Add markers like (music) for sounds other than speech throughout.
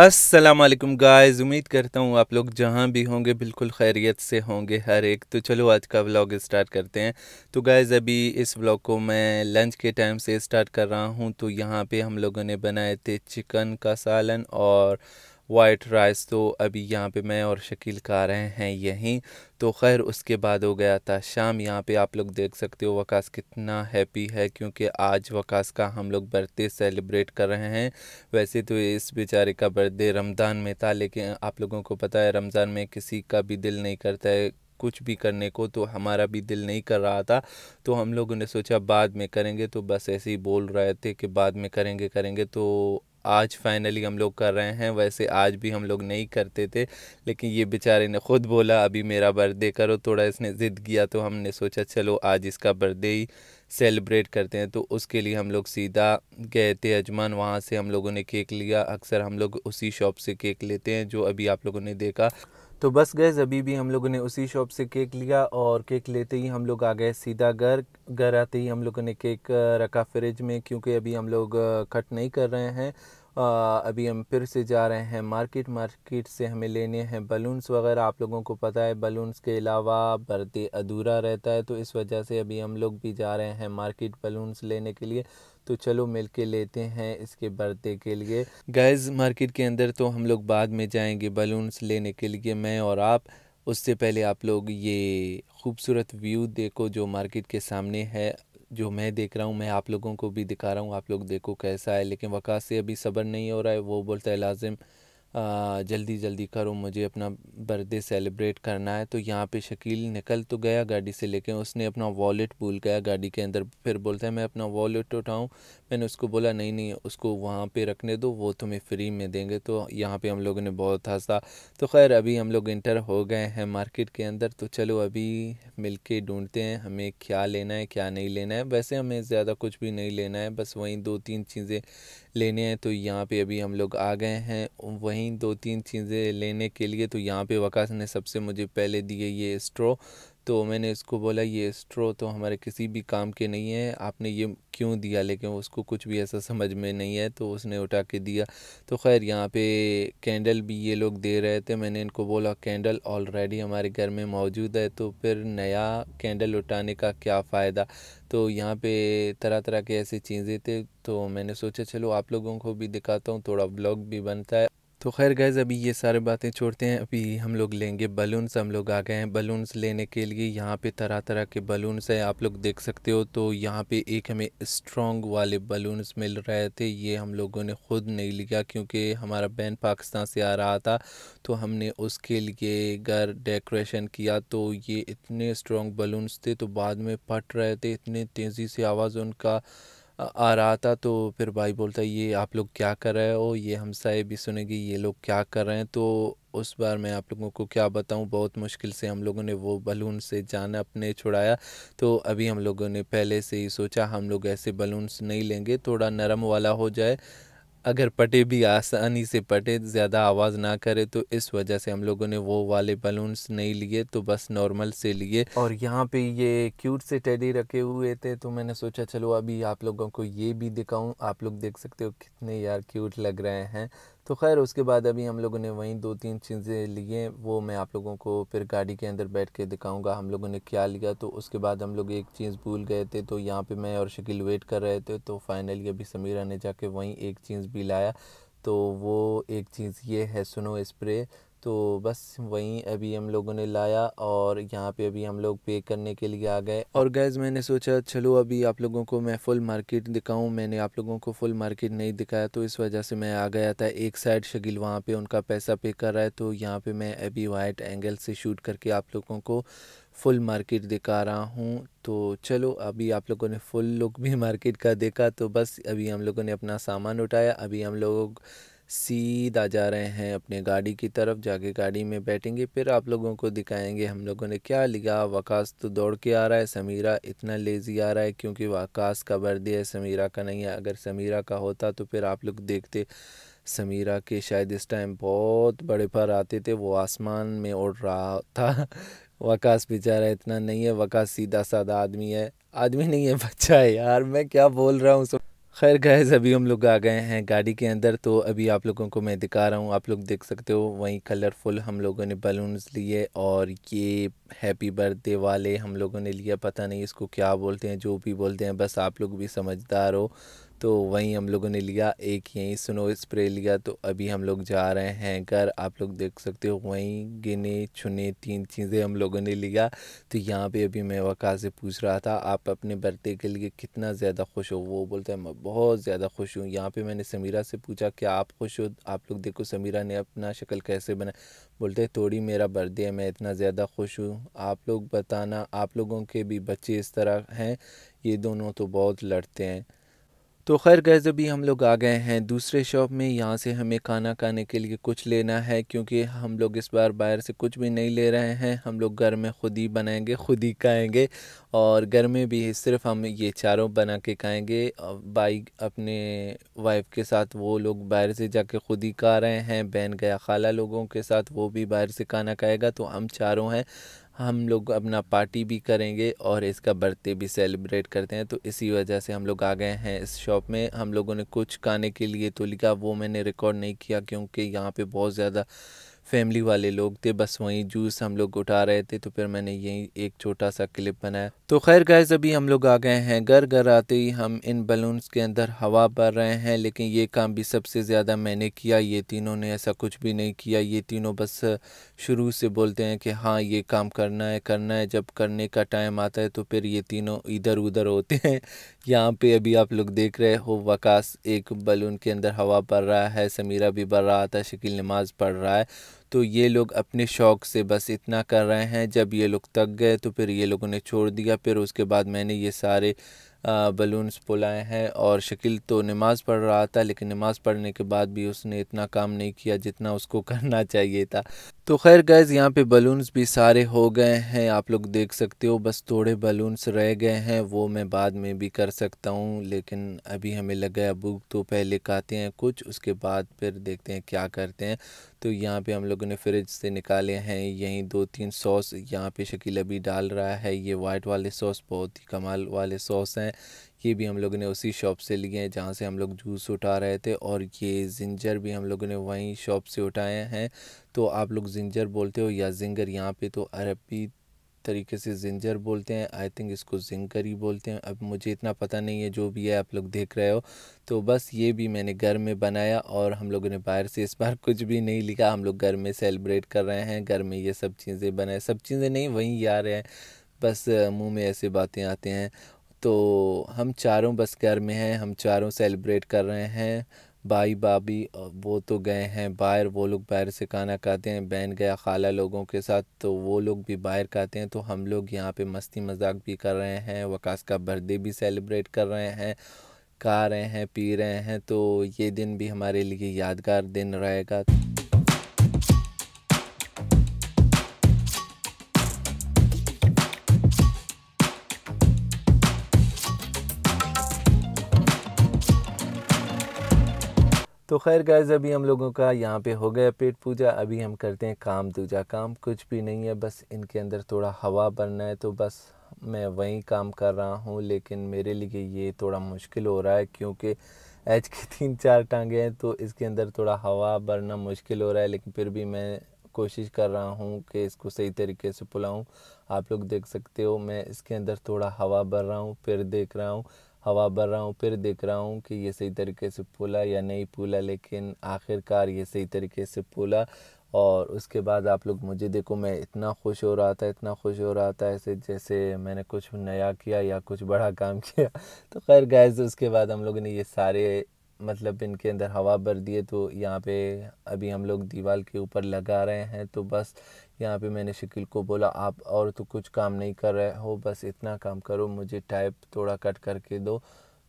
Aslam guys उम्मीद करता हूँ आप लोग जहाँ भी होंगे बिल्कुल खैरियत से होंगे हर एक तो चलो आज का व्लॉग स्टार्ट करते हैं तो गाइस अभी इस व्लॉग को मैं लंच के टाइम से स्टार्ट कर रहा हूँ तो यहाँ पे हम लोगों ने बनाए थे चिकन का सालन और वाइट राइस तो अभी यहाँ पे मैं और शकील खा रहे हैं यहीं तो खैर उसके बाद हो गया था शाम यहाँ पे आप लोग देख सकते हो वकास कितना हैप्पी है क्योंकि आज वकास का हम लोग बर्थडे सेलिब्रेट कर रहे हैं वैसे तो इस बेचारे का बर्थडे रमज़ान में था लेकिन आप लोगों को पता है रमज़ान में किसी का भी दिल नहीं करता है कुछ भी करने को तो हमारा भी दिल नहीं कर रहा था तो हम लोगों ने सोचा बाद में करेंगे तो बस ऐसे ही बोल रहे थे कि बाद में करेंगे करेंगे तो आज फाइनली हम लोग कर रहे हैं वैसे आज भी हम लोग नहीं करते थे लेकिन ये बेचारे ने ख़ुद बोला अभी मेरा बर्थडे करो थोड़ा इसने ज़िद किया तो हमने सोचा चलो आज इसका बर्थडे ही सेलिब्रेट करते हैं तो उसके लिए हम लोग सीधा गए थे अजमान वहाँ से हम लोगों ने केक लिया अक्सर हम लोग उसी शॉप से केक लेते हैं जो अभी आप लोगों ने देखा तो बस गए अभी भी हम लोगों ने उसी शॉप से केक लिया और केक लेते ही हम लोग आ गए सीधा घर घर आते ही हम लोगों ने केक रखा फ्रिज में क्योंकि अभी हम लोग कट नहीं कर रहे हैं अभी हम फिर से जा रहे हैं मार्केट मार्केट से हमें लेने हैं बलून्स वगैरह आप लोगों को पता है बलून्स के अलावा बर्थडे अधूरा रहता है तो इस वजह से अभी हम लोग भी जा रहे हैं मार्केट बलून्स लेने के लिए तो चलो मिल के लेते हैं इसके बर्थडे के लिए गैज़ मार्केट के अंदर तो हम लोग बाद में जाएंगे बलून्स लेने के लिए मैं और आप उससे पहले आप लोग ये खूबसूरत व्यू देखो जो मार्केट के सामने है जो मैं देख रहा हूँ मैं आप लोगों को भी दिखा रहा हूँ आप लोग देखो कैसा है लेकिन वक़ात से अभी सब्र नहीं हो रहा है वो बोलता है लाजिम जल्दी जल्दी करो मुझे अपना बर्थडे सेलिब्रेट करना है तो यहाँ पे शकील निकल तो गया गाड़ी से लेकिन उसने अपना वॉलेट भूल गया गाड़ी के अंदर फिर बोलता है मैं अपना वॉलेट उठाऊँ मैंने उसको बोला नहीं नहीं उसको वहाँ पे रखने दो वो तुम्हें फ्री में देंगे तो यहाँ पे हम लोगों ने बहुत हंसा तो खैर अभी हम लोग इंटर हो गए हैं मार्केट के अंदर तो चलो अभी मिल के ढूँढते हैं हमें क्या लेना है क्या नहीं लेना है वैसे हमें ज़्यादा कुछ भी नहीं लेना है बस वहीं दो तीन चीज़ें लेने हैं तो यहाँ पर अभी हम लोग आ गए हैं वहीं दो तीन चीज़ें लेने के लिए तो यहाँ पे वकास ने सबसे मुझे पहले दिए ये स्ट्रो तो मैंने उसको बोला ये स्ट्रो तो हमारे किसी भी काम के नहीं है आपने ये क्यों दिया लेकिन उसको कुछ भी ऐसा समझ में नहीं है तो उसने उठा के दिया तो खैर यहाँ पे कैंडल भी ये लोग दे रहे थे मैंने इनको बोला कैंडल ऑलरेडी हमारे घर में मौजूद है तो फिर नया कैंडल उठाने का क्या फ़ायदा तो यहाँ पे तरह तरह के ऐसी चीज़ें थे तो मैंने सोचा चलो आप लोगों को भी दिखाता हूँ थोड़ा ब्लॉग भी बनता है तो खैर गैज़ अभी ये सारे बातें छोड़ते हैं अभी हम लोग लेंगे बलून्स हम लोग आ गए हैं बलून्स लेने के लिए यहाँ पे तरह तरह के बलून्स हैं आप लोग देख सकते हो तो यहाँ पे एक हमें स्ट्रॉन्ग वाले बलून्स मिल रहे थे ये हम लोगों ने ख़ुद नहीं लिया क्योंकि हमारा बहन पाकिस्तान से आ रहा था तो हमने उसके लिए घर डेकोरेशन किया तो ये इतने स्ट्रॉन्ग बलून्स थे तो बाद में फट रहे थे इतने तेज़ी से आवाज़ उनका आ रहा था तो फिर भाई बोलता ये आप लोग क्या कर रहे हो ये हमसाए भी सुनेगी ये लोग क्या कर रहे हैं तो उस बार मैं आप लोगों को क्या बताऊं बहुत मुश्किल से हम लोगों ने वो बलून से जान अपने छुड़ाया तो अभी हम लोगों ने पहले से ही सोचा हम लोग ऐसे बलून्स नहीं लेंगे थोड़ा नरम वाला हो जाए अगर पटे भी आसानी से पटे ज़्यादा आवाज़ ना करे तो इस वजह से हम लोगों ने वो वाले बलून्स नहीं लिए तो बस नॉर्मल से लिए और यहाँ पे ये क्यूट से टेडी रखे हुए थे तो मैंने सोचा चलो अभी आप लोगों को ये भी दिखाऊं आप लोग देख सकते हो कितने यार क्यूट लग रहे हैं तो खैर उसके बाद अभी हम लोगों ने वहीं दो तीन चीज़ें लिए वो मैं आप लोगों को फिर गाड़ी के अंदर बैठ के दिखाऊंगा हम लोगों ने क्या लिया तो उसके बाद हम लोग एक चीज़ भूल गए थे तो यहाँ पे मैं और शकील वेट कर रहे थे तो फाइनली अभी समीरा ने जाके वहीं एक चीज़ भी लाया तो वो एक चीज़ ये है सुनो स्प्रे तो बस वहीं अभी हम लोगों ने लाया और यहाँ पे अभी हम लोग पे करने के लिए आ गए और गैज़ मैंने सोचा चलो अभी आप लोगों को मैं फुल मार्केट दिखाऊं मैंने आप लोगों को फुल मार्केट नहीं दिखाया तो इस वजह से मैं आ गया था एक साइड शगिल वहाँ पे उनका पैसा पे कर रहा है तो यहाँ पे मैं अभी वाइट एंगल से शूट करके आप लोगों को फुल मार्केट दिखा रहा हूँ तो चलो अभी आप लोगों ने फुल लुक भी मार्केट का देखा तो बस अभी हम लोगों ने अपना सामान उठाया अभी हम लोग सीधा जा रहे हैं अपने गाड़ी की तरफ जाके गाड़ी में बैठेंगे फिर आप लोगों को दिखाएंगे हम लोगों ने क्या लिया वकास तो दौड़ के आ रहा है समीरा इतना लेजी आ रहा है क्योंकि वकास का बर्दी है समीरा का नहीं है अगर समीरा का होता तो फिर आप लोग देखते समीरा के शायद इस टाइम बहुत बड़े पर आते थे वो आसमान में उड़ रहा था (laughs) वकास बेचारा इतना नहीं है वकास सीधा साधा आदमी है आदमी नहीं है बच्चा है यार मैं क्या बोल रहा हूँ खैर गैस अभी हम लोग आ गए हैं गाड़ी के अंदर तो अभी आप लोगों को मैं दिखा रहा हूँ आप लोग देख सकते हो वहीं कलरफुल हम लोगों ने बलून्स लिए और ये हैप्पी बर्थडे वाले हम लोगों ने लिया पता नहीं इसको क्या बोलते हैं जो भी बोलते हैं बस आप लोग भी समझदार हो तो वहीं हम लोगों ने लिया एक यहीं स्नो स्प्रे लिया तो अभी हम लोग जा रहे हैं घर आप लोग देख सकते हो वहीं गिने चुने तीन चीज़ें हम लोगों ने लिया तो यहाँ पे अभी मैं वक़ा से पूछ रहा था आप अपने बर्थडे के लिए कितना ज़्यादा खुश हो वो बोलता है मैं बहुत ज़्यादा खुश हूँ यहाँ पर मैंने समीरा से पूछा कि आप खुश हो आप लोग देखो समीरा ने अपना शक्ल कैसे बना बोलते थोड़ी मेरा बर्थडे है मैं इतना ज़्यादा खुश हूँ आप लोग बताना आप लोगों के भी बच्चे इस तरह हैं ये दोनों तो बहुत लड़ते हैं तो खैर गैज अभी हम लोग आ गए हैं दूसरे शॉप में यहाँ से हमें खाना खाने के लिए कुछ लेना है क्योंकि हम लोग इस बार बाहर से कुछ भी नहीं ले रहे हैं हम लोग घर में खुद ही बनाएंगे खुद ही खाएंगे और घर में भी सिर्फ हम ये चारों बना के खाएंगे बाई अपने वाइफ के साथ वो लोग बाहर से जाके खुद ही खा रहे हैं बहन गया खाला लोगों के साथ वो भी बाहर से खाना खाएगा तो हम चारों हैं हम लोग अपना पार्टी भी करेंगे और इसका बर्थडे भी सेलिब्रेट करते हैं तो इसी वजह से हम लोग आ गए हैं इस शॉप में हम लोगों ने कुछ खाने के लिए तो लिखा वो मैंने रिकॉर्ड नहीं किया क्योंकि यहाँ पे बहुत ज़्यादा फैमिली वाले लोग थे बस वहीं जूस हम लोग उठा रहे थे तो फिर मैंने यही एक छोटा सा क्लिप बनाया तो खैर गैस अभी हम लोग आ गए हैं घर घर आते ही हम इन बलून्स के अंदर हवा भर रहे हैं लेकिन ये काम भी सबसे ज़्यादा मैंने किया ये तीनों ने ऐसा कुछ भी नहीं किया ये तीनों बस शुरू से बोलते हैं कि हाँ ये काम करना है करना है जब करने का टाइम आता है तो फिर ये तीनों इधर उधर होते हैं यहाँ पे अभी आप लोग देख रहे हो वकास एक बलून के अंदर हवा भर रहा है समीरा भी भर रहा था शकील नमाज़ पढ़ रहा है तो ये लोग अपने शौक़ से बस इतना कर रहे हैं जब ये लोग तक गए तो फिर ये लोगों ने छोड़ दिया फिर उसके बाद मैंने ये सारे बलून्स पुलाए हैं और शकील तो नमाज़ पढ़ रहा था लेकिन नमाज़ पढ़ने के बाद भी उसने इतना काम नहीं किया जितना उसको (laughs) करना चाहिए था तो खैर गैज़ यहाँ पे बलून्स भी सारे हो गए हैं आप लोग देख सकते हो बस थोड़े बलून्स रह गए हैं वो मैं बाद में भी कर सकता हूँ लेकिन अभी हमें लग गया बुक तो पहले खाते हैं कुछ उसके बाद फिर देखते हैं क्या करते हैं तो यहाँ पे हम लोगों ने फ्रिज से निकाले हैं यहीं दो तीन सॉस यहाँ पे शकील अभी डाल रहा है ये वाइट वाले सॉस बहुत ही कमाल वाले सॉस हैं ये भी हम लोगों ने उसी शॉप से लिए हैं जहाँ से हम लोग जूस उठा रहे थे और ये जिंजर भी हम लोगों ने वहीं शॉप से उठाए हैं तो आप लोग जिंजर बोलते हो या जिंगर यहाँ पे तो अरबी तरीके से जिंजर बोलते हैं आई थिंक इसको जिंकर ही बोलते हैं अब मुझे इतना पता नहीं है जो भी है आप लोग देख रहे हो तो बस ये भी मैंने घर में बनाया और हम लोगों ने बाहर से इस बार कुछ भी नहीं लिखा हम लोग घर में सेलिब्रेट कर रहे हैं घर में ये सब चीज़ें बनाए सब चीज़ें नहीं वहीं आ रहे हैं बस मुँह में ऐसे बातें आते हैं तो हम चारों बस घर में हैं हम चारों सेलिब्रेट कर रहे हैं भाई भाभी वो तो गए हैं बाहर वो लोग बाहर से खाना खाते हैं बहन गया खाला लोगों के साथ तो वो लोग भी बाहर खाते हैं तो हम लोग यहाँ पे मस्ती मजाक भी कर रहे हैं वकास का बर्थडे भी सेलिब्रेट कर रहे हैं खा रहे हैं पी रहे हैं तो ये दिन भी हमारे लिए यादगार दिन रहेगा तो खैर गैज अभी हम लोगों का यहाँ पे हो गया पेट पूजा अभी हम करते हैं काम दूजा काम कुछ भी नहीं है बस इनके अंदर थोड़ा हवा भरना है तो बस मैं वहीं काम कर रहा हूँ लेकिन मेरे लिए ये थोड़ा मुश्किल हो रहा है क्योंकि एच की (laughs) तीन चार टांगे हैं तो इसके अंदर थोड़ा हवा भरना मुश्किल हो रहा है लेकिन फिर भी मैं कोशिश कर रहा हूँ कि इसको सही तरीके से पुलाऊँ आप लोग देख सकते हो मैं इसके अंदर थोड़ा हवा भर रहा हूँ फिर देख रहा हूँ हवा भर रहा हूँ फिर देख रहा हूँ कि ये सही तरीके से फूला या नहीं फूला लेकिन आखिरकार ये सही तरीके से फूला और उसके बाद आप लोग मुझे देखो मैं इतना खुश हो रहा था इतना खुश हो रहा था ऐसे जैसे मैंने कुछ नया किया या कुछ बड़ा काम किया (laughs) तो खैर गैस उसके बाद हम लोगों ने ये सारे मतलब इनके अंदर हवा भर दिए तो यहाँ पे अभी हम लोग दीवार के ऊपर लगा रहे हैं तो बस यहाँ पे मैंने शकील को बोला आप और तो कुछ काम नहीं कर रहे हो बस इतना काम करो मुझे टाइप थोड़ा कट करके दो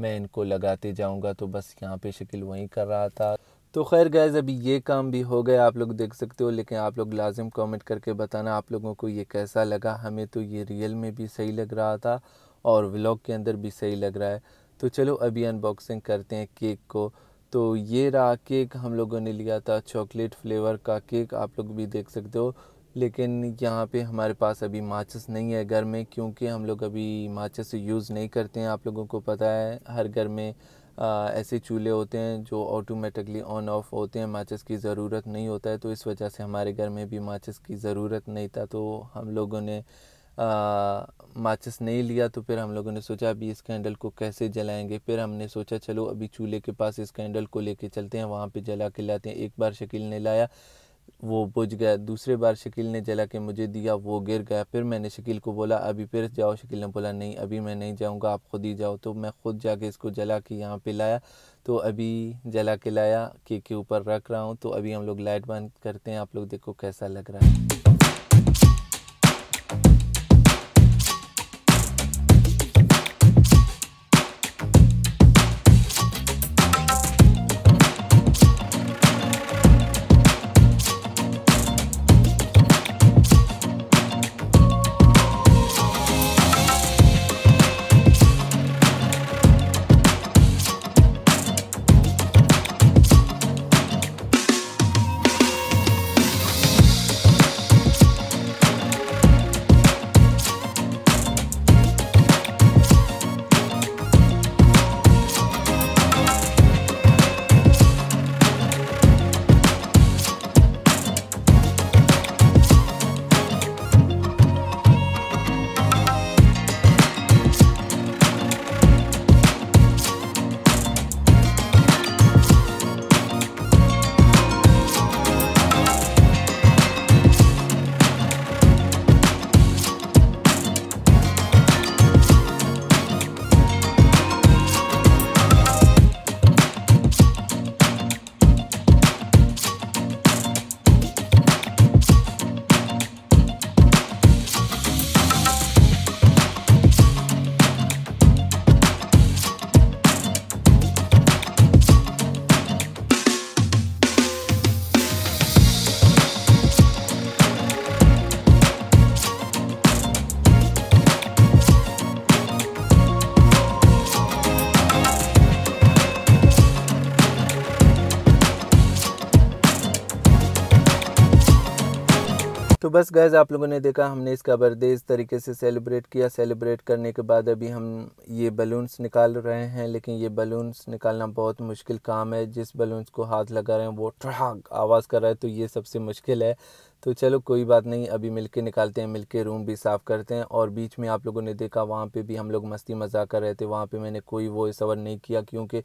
मैं इनको लगाते जाऊँगा तो बस यहाँ पे शकील वहीं कर रहा था तो खैर गैज़ अभी ये काम भी हो गया आप लोग देख सकते हो लेकिन आप लोग लाजिम कमेंट करके बताना आप लोगों को ये कैसा लगा हमें तो ये रियल में भी सही लग रहा था और व्लॉग के अंदर भी सही लग रहा है तो चलो अभी अनबॉक्सिंग करते हैं केक को तो ये रहा केक हम लोगों ने लिया था चॉकलेट फ्लेवर का केक आप लोग भी देख सकते हो लेकिन यहाँ पे हमारे पास अभी माचिस नहीं है घर में क्योंकि हम लोग अभी माचिस यूज़ नहीं करते हैं आप लोगों को पता है हर घर में आ, ऐसे चूल्हे होते हैं जो ऑटोमेटिकली ऑन ऑफ होते हैं माचिस की ज़रूरत नहीं होता है तो इस वजह से हमारे घर में भी माचिस की ज़रूरत नहीं था तो हम लोगों ने माचिस नहीं लिया तो फिर हम लोगों ने सोचा अभी इस कैंडल को कैसे जलाएंगे फिर हमने सोचा चलो अभी चूल्हे के पास इस कैंडल को लेके चलते हैं वहाँ पे जला के लाते हैं एक बार शकील ने लाया वो बुझ गया दूसरे बार शकील ने जला के मुझे दिया वो गिर गया फिर मैंने शकील को बोला अभी फिर जाओ शकील ने बोला नहीं अभी मैं नहीं जाऊँगा आप खुद ही जाओ तो मैं खुद जाके इसको जला के यहाँ पे लाया तो अभी जला के लाया केक के ऊपर रख रहा हूँ तो अभी हम लोग लाइट बंद करते हैं आप लोग देखो कैसा लग रहा है तो बस गैज़ आप लोगों ने देखा हमने इसका बर्थडे इस तरीके से सेलिब्रेट किया सेलिब्रेट करने के बाद अभी हम ये बलून्स निकाल रहे हैं लेकिन ये बलून्स निकालना बहुत मुश्किल काम है जिस बलून्स को हाथ लगा रहे हैं वो ठड़ाक आवाज़ कर रहा है तो ये सबसे मुश्किल है तो चलो कोई बात नहीं अभी मिलके निकालते हैं मिलके रूम भी साफ़ करते हैं और बीच में आप लोगों ने देखा वहाँ पर भी हम लोग मस्ती मजाक कर रहे थे वहाँ पर मैंने कोई वो सवर नहीं किया क्योंकि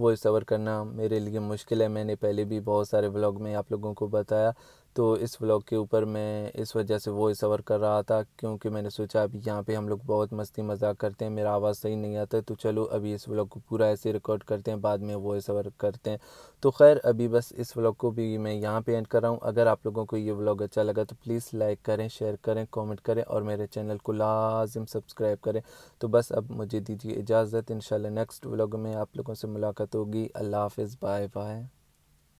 वो सवर करना मेरे लिए मुश्किल है मैंने पहले भी बहुत सारे ब्लॉग में आप लोगों को बताया तो इस व्लॉग के ऊपर मैं इस वजह से वो सवर कर रहा था क्योंकि मैंने सोचा अभी यहाँ पे हम लोग बहुत मस्ती मजाक करते हैं मेरा आवाज़ सही नहीं आता तो चलो अभी इस व्लॉग को पूरा ऐसे रिकॉर्ड करते हैं बाद में वो सवर करते हैं तो खैर अभी बस इस व्लॉग को भी मैं यहाँ पे एंड कर रहा हूँ अगर आप लोगों को ये व्लॉग अच्छा लगा तो प्लीज़ लाइक करें शेयर करें कॉमेंट करें और मेरे चैनल को लाजिम सब्सक्राइब करें तो बस अब मुझे दीजिए इजाज़त इन नेक्स्ट व्लॉग में आप लोगों से मुलाकात होगी अल्लाह हाफ बाय बाय